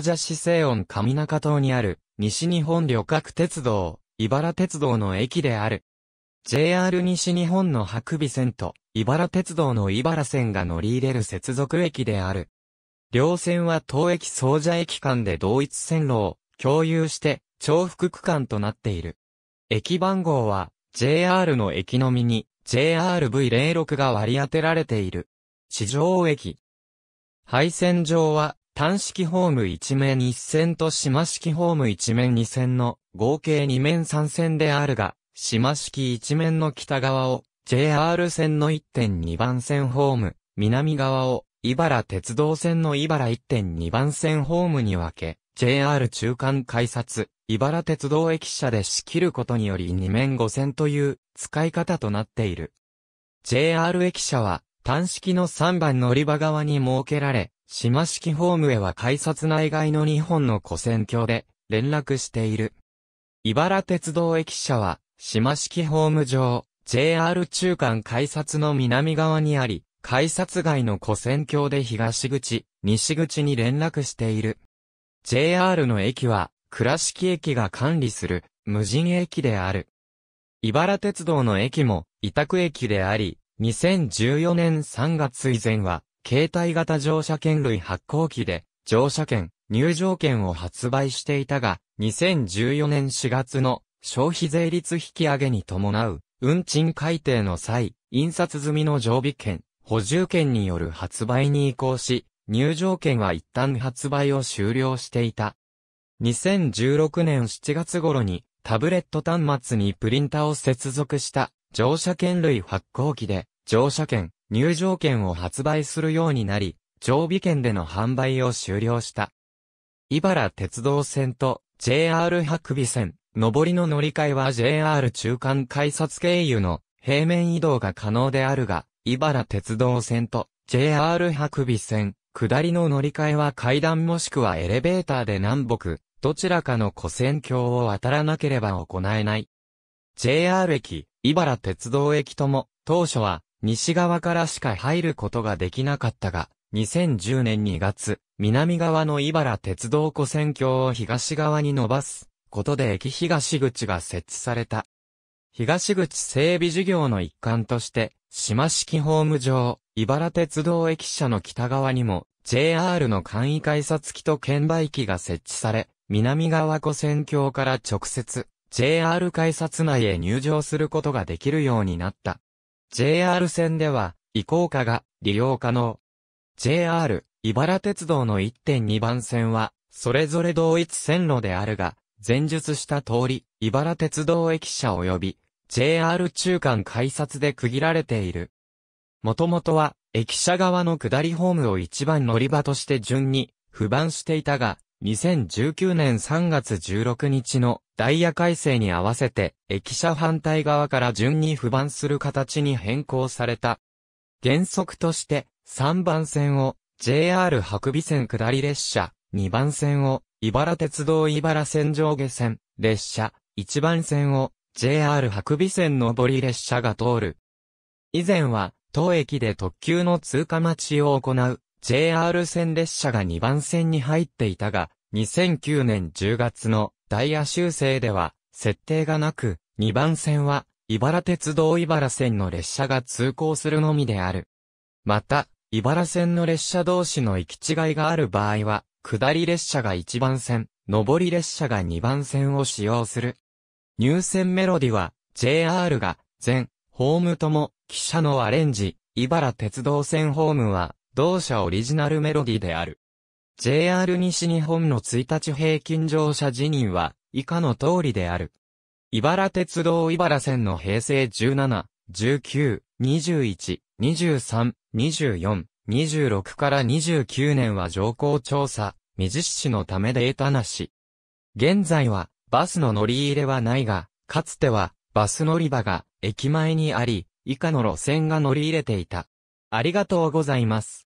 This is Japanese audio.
者市西温上中島にある、西日本旅客鉄道、茨鉄道の駅である。JR 西日本の白尾線と、茨鉄道の茨線が乗り入れる接続駅である。両線は東駅総社駅間で同一線路を共有して重複区間となっている。駅番号は JR の駅のみに JRV06 が割り当てられている。地上駅。配線上は単式ホーム1面1線と島式ホーム1面2線の合計2面3線であるが、島式1面の北側を JR 線の1.2番線ホーム、南側を茨鉄道線の茨1.2番線ホームに分け、JR 中間改札、茨鉄道駅舎で仕切ることにより2面5線という使い方となっている。JR 駅舎は単式の3番乗り場側に設けられ、島式ホームへは改札内外の2本の古線橋で連絡している。茨鉄道駅舎は、島式ホーム上、JR 中間改札の南側にあり、改札外の古線橋で東口、西口に連絡している。JR の駅は、倉敷駅が管理する、無人駅である。茨鉄道の駅も、委託駅であり、2014年3月以前は、携帯型乗車券類発行機で、乗車券、入場券を発売していたが、2014年4月の消費税率引き上げに伴う、運賃改定の際、印刷済みの常備券、補充券による発売に移行し、入場券は一旦発売を終了していた。2016年7月頃に、タブレット端末にプリンタを接続した乗車券類発行機で、乗車券、入場券を発売するようになり、常備券での販売を終了した。茨鉄道線と JR 白尾線、上りの乗り換えは JR 中間改札経由の平面移動が可能であるが、茨鉄道線と JR 白尾線、下りの乗り換えは階段もしくはエレベーターで南北、どちらかの古線橋を渡らなければ行えない。JR 駅、茨鉄道駅とも、当初は西側からしか入ることができなかったが、2010年2月、南側の茨鉄道湖線橋を東側に伸ばすことで駅東口が設置された。東口整備事業の一環として、島式ホーム上、茨鉄道駅舎の北側にも、JR の簡易改札機と券売機が設置され、南側湖線橋から直接、JR 改札内へ入場することができるようになった。JR 線では、移行化が利用可能。JR、茨鉄道の1.2番線は、それぞれ同一線路であるが、前述した通り、茨鉄道駅舎及び、JR 中間改札で区切られている。もともとは、駅舎側の下りホームを一番乗り場として順に、不番していたが、2019年3月16日のダイヤ改正に合わせて、駅舎反対側から順に不番する形に変更された。原則として、3番線を JR 白尾線下り列車、2番線を茨鉄道茨線上下線、列車、1番線を JR 白尾線上り列車が通る。以前は、当駅で特急の通過待ちを行う JR 線列車が2番線に入っていたが、2009年10月のダイヤ修正では、設定がなく、2番線は、茨鉄道茨線の列車が通行するのみである。また、茨線の列車同士の行き違いがある場合は、下り列車が1番線、上り列車が2番線を使用する。入線メロディは、JR が、全、ホームとも、汽車のアレンジ、茨鉄道線ホームは、同社オリジナルメロディである。JR 西日本の1日平均乗車辞任は以下の通りである。茨鉄道茨線の平成17、19、21、23、24、26から29年は乗降調査、未実施のためデータなし。現在はバスの乗り入れはないが、かつてはバス乗り場が駅前にあり、以下の路線が乗り入れていた。ありがとうございます。